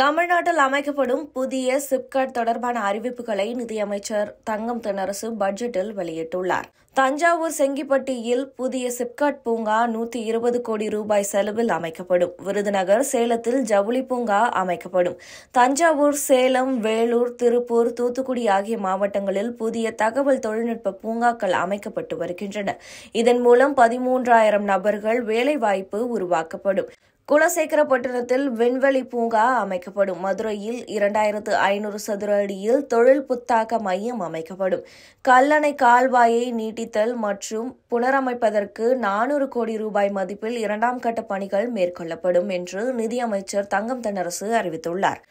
தமிழ்நாட்டில் அமைக்கப்படும் புதிய சிப்காட் தொடர்பான அறிவிப்புகளை நிதியமைச்சர் தங்கம் தென்னரசு பட்ஜெட்டில் வெளியிட்டுள்ளார் தஞ்சாவூர் செங்கிப்பட்டியில் புதிய சிப்காட் பூங்கா நூத்தி இருபது கோடி ரூபாய் செலவில் அமைக்கப்படும் விருதுநகர் சேலத்தில் ஜவுளி பூங்கா அமைக்கப்படும் தஞ்சாவூர் சேலம் வேலூர் திருப்பூர் தூத்துக்குடி ஆகிய மாவட்டங்களில் புதிய தகவல் தொழில்நுட்ப பூங்காக்கள் அமைக்கப்பட்டு வருகின்றன இதன் மூலம் பதிமூன்றாயிரம் நபர்கள் வேலைவாய்ப்பு உருவாக்கப்படும் குலசேகர பட்டணத்தில் விண்வெளி பூங்கா அமைக்கப்படும் மதுரையில் இரண்டாயிரத்து ஐநூறு சதுர அடியில் தொழில் புத்தாக்க மையம் அமைக்கப்படும் கல்லணை கால்வாயை நீட்டித்தல் மற்றும் புனரமைப்பதற்கு நானூறு கோடி ரூபாய் மதிப்பில் இரண்டாம் கட்ட பணிகள் மேற்கொள்ளப்படும் என்று நிதியமைச்சர் தங்கம் தென்னரசு அறிவித்துள்ளார்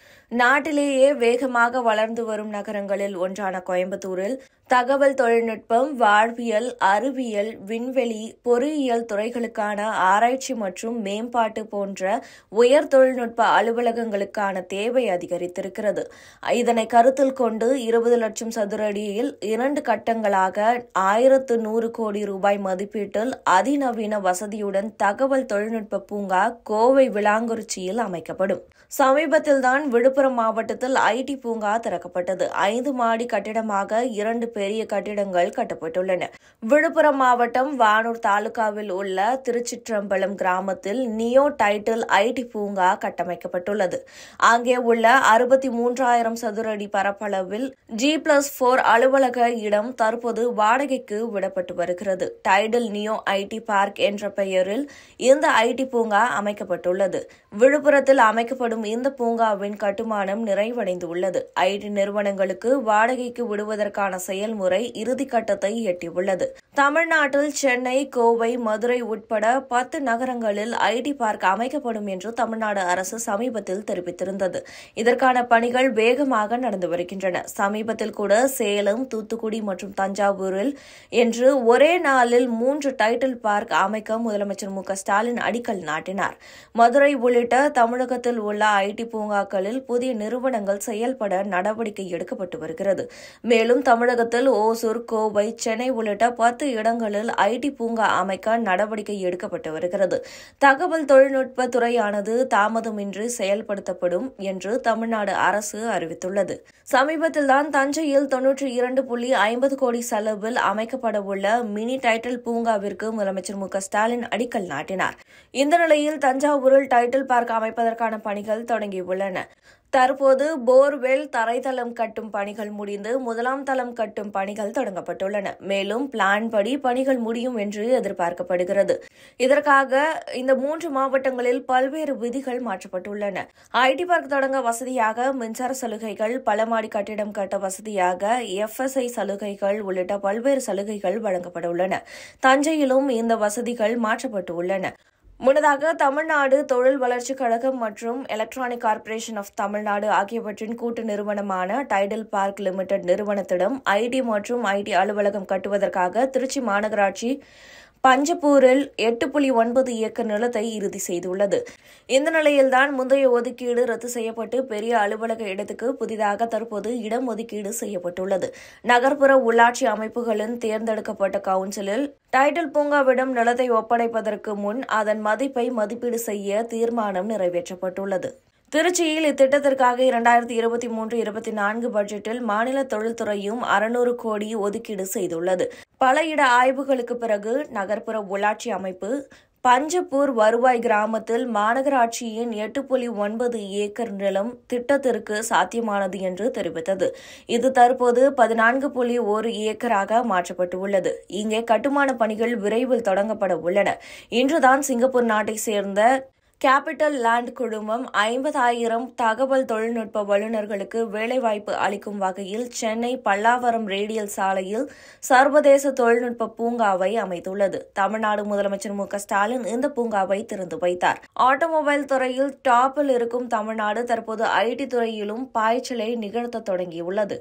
நாட்டிலேயே வேகமாக வளர்ந்து வரும் நகரங்களில் ஒன்றான கோயம்புத்தூரில் தகவல் தொழில்நுட்பம் வாழ்வியல் அறிவியல் விண்வெளி பொறியியல் துறைகளுக்கான ஆராய்ச்சி மற்றும் மேம்பாட்டு போன்ற உயர் தொழில்நுட்ப அலுவலகங்களுக்கான தேவை அதிகரித்திருக்கிறது இதனை கருத்தில் கொண்டு இருபது லட்சம் சதுர அடியில் இரண்டு கட்டங்களாக ஆயிரத்து நூறு கோடி ரூபாய் மதிப்பீட்டில் அதிநவீன வசதியுடன் தகவல் தொழில்நுட்ப பூங்கா கோவை விளாங்குறிச்சியில் அமைக்கப்படும் சமீபத்தில்தான் விழுப்புரம் மாவட்டத்தில் ஐடி பூங்கா திறக்கப்பட்டது ஐந்து மாடி கட்டிடமாக இரண்டு பெரிய கட்டிடங்கள் கட்டப்பட்டுள்ளன விழுப்புரம் மாவட்டம் வானூர் தாலுகாவில் உள்ள திருச்சிற்றம்பலம் கிராமத்தில் நியோ டைட்டில் ஐடி பூங்கா கட்டமைக்கப்பட்டுள்ளது அங்கே உள்ள அறுபத்தி மூன்றாயிரம் சதுரடி பரப்பளவில் ஜி பிளஸ் போர் அலுவலக இடம் தற்போது வாடகைக்கு விடப்பட்டு வருகிறது டைடல் நியோ ஐடி பார்க் என்ற பெயரில் இந்த ஐடி பூங்கா அமைக்கப்பட்டுள்ளது விழுப்புரத்தில் அமைக்கப்படும் இந்த பூங்காவின் கட்டுமானம் நிறைவடைந்துள்ளது ஐடி நிறுவனங்களுக்கு வாடகைக்கு விடுவதற்கான செயல் செயல்முறை இறுதிக்கட்டத்தை எட்டியுள்ளது தமிழ்நாட்டில் சென்னை கோவை மதுரை உட்பட பத்து நகரங்களில் ஐடி பார்க் அமைக்கப்படும் என்று தமிழ்நாடு அரசு சமீபத்தில் தெரிவித்திருந்தது இதற்கான பணிகள் வேகமாக நடந்து வருகின்றன சமீபத்தில் கூட சேலம் தூத்துக்குடி மற்றும் தஞ்சாவூரில் என்று ஒரே நாளில் மூன்று டைட்டில் பார்க் அமைக்க முதலமைச்சர் மு ஸ்டாலின் அடிக்கல் நாட்டினார் மதுரை உள்ளிட்ட தமிழகத்தில் உள்ள ஐடி பூங்காக்களில் புதிய நிறுவனங்கள் செயல்பட நடவடிக்கை எடுக்கப்பட்டு வருகிறது மேலும் தமிழகத்தில் தமிழகத்தில் ஓசூர் கோவை சென்னை உள்ளிட்ட பத்து இடங்களில் ஐடி பூங்கா அமைக்க நடவடிக்கை எடுக்கப்பட்டு வருகிறது தகவல் தொழில்நுட்ப துறையானது தாமதமின்றி செயல்படுத்தப்படும் என்று தமிழ்நாடு அரசு அறிவித்துள்ளது சமீபத்தில்தான் தஞ்சையில் தொன்னூற்றி இரண்டு புள்ளி ஐம்பது கோடி செலவில் அமைக்கப்படவுள்ள மினி டைட்டில் பூங்காவிற்கு முதலமைச்சர் மு ஸ்டாலின் அடிக்கல் நாட்டினார் இந்த நிலையில் தஞ்சாவூரில் டைட்டில் பார்க் அமைப்பதற்கான பணிகள் தொடங்கியுள்ளன தற்போது போர்வெல் தரைத்தளம் கட்டும் பணிகள் முடிந்து முதலாம் தளம் கட்டும் பணிகள் தொடங்கப்பட்டுள்ளன மேலும் பிளான் படி பணிகள் முடியும் என்று எதிர்பார்க்கப்படுகிறது இதற்காக இந்த மூன்று மாவட்டங்களில் பல்வேறு விதிகள் மாற்றப்பட்டுள்ளன ஐடி பார்க் தொடங்க வசதியாக மின்சார சலுகைகள் பலமாடி கட்டிடம் கட்ட வசதியாக எஃப்எஸ்ஐ சலுகைகள் உள்ளிட்ட பல்வேறு சலுகைகள் வழங்கப்பட உள்ளன தஞ்சையிலும் இந்த வசதிகள் மாற்றப்பட்டு உள்ளன முன்னதாக தமிழ்நாடு தொழில் வளர்ச்சிக் கழகம் மற்றும் எலக்ட்ரானிக் கார்ப்பரேஷன் ஆஃப் தமிழ்நாடு ஆகியவற்றின் கூட்டு நிறுவனமான டைடல் பார்க் லிமிடெட் நிறுவனத்திடம் ஐடி மற்றும் ஐடி அலுவலகம் கட்டுவதற்காக திருச்சி மாநகராட்சி பஞ்சப்பூரில் எட்டு புள்ளி ஒன்பது ஏக்கர் நிலத்தை இறுதி செய்துள்ளது இந்த நிலையில்தான் முந்தைய ஒதுக்கீடு ரத்து செய்யப்பட்டு பெரிய அலுவலக இடத்துக்கு புதிதாக தற்போது இடம் ஒதுக்கீடு செய்யப்பட்டுள்ளது நகர்ப்புற உள்ளாட்சி அமைப்புகளின் தேர்ந்தெடுக்கப்பட்ட கவுன்சிலில் டைட்டில் பூங்காவிடம் நிலத்தை ஒப்படைப்பதற்கு முன் அதன் மதிப்பை மதிப்பீடு செய்ய தீர்மானம் நிறைவேற்றப்பட்டுள்ளது திருச்சியில் இத்திட்டத்திற்காக இரண்டாயிரத்தி இருபத்தி மூன்று இருபத்தி நான்கு பட்ஜெட்டில் மாநில தொழில்துறையும் அறுநூறு கோடி ஒதுக்கீடு செய்துள்ளது பல இட ஆய்வுகளுக்கு பிறகு நகர்ப்புற உள்ளாட்சி அமைப்பு பஞ்சப்பூர் வருவாய் கிராமத்தில் மாநகராட்சியின் எட்டு புள்ளி ஒன்பது ஏக்கர் நிலம் திட்டத்திற்கு சாத்தியமானது என்று தெரிவித்தது இது தற்போது பதினான்கு புள்ளி ஒரு ஏக்கராக மாற்றப்பட்டுள்ளது இங்கே கட்டுமான பணிகள் விரைவில் தொடங்கப்பட உள்ளன இன்றுதான் சிங்கப்பூர் நாட்டை சேர்ந்த கேபிட்டல் லேண்ட் குழுமம் ஐம்பதாயிரம் தகவல் தொழில்நுட்ப வல்லுநர்களுக்கு வேலைவாய்ப்பு அளிக்கும் வகையில் சென்னை பல்லாவரம் ரேடியல் சாலையில் சர்வதேச தொழில்நுட்ப பூங்காவை அமைத்துள்ளது தமிழ்நாடு முதலமைச்சர் மு ஸ்டாலின் இந்த பூங்காவை திறந்து வைத்தார் ஆட்டோமொபைல் துறையில் டாப்பில் இருக்கும் தமிழ்நாடு தற்போது ஐடி துறையிலும் பாய்ச்சலை நிகழ்த்த தொடங்கியுள்ளது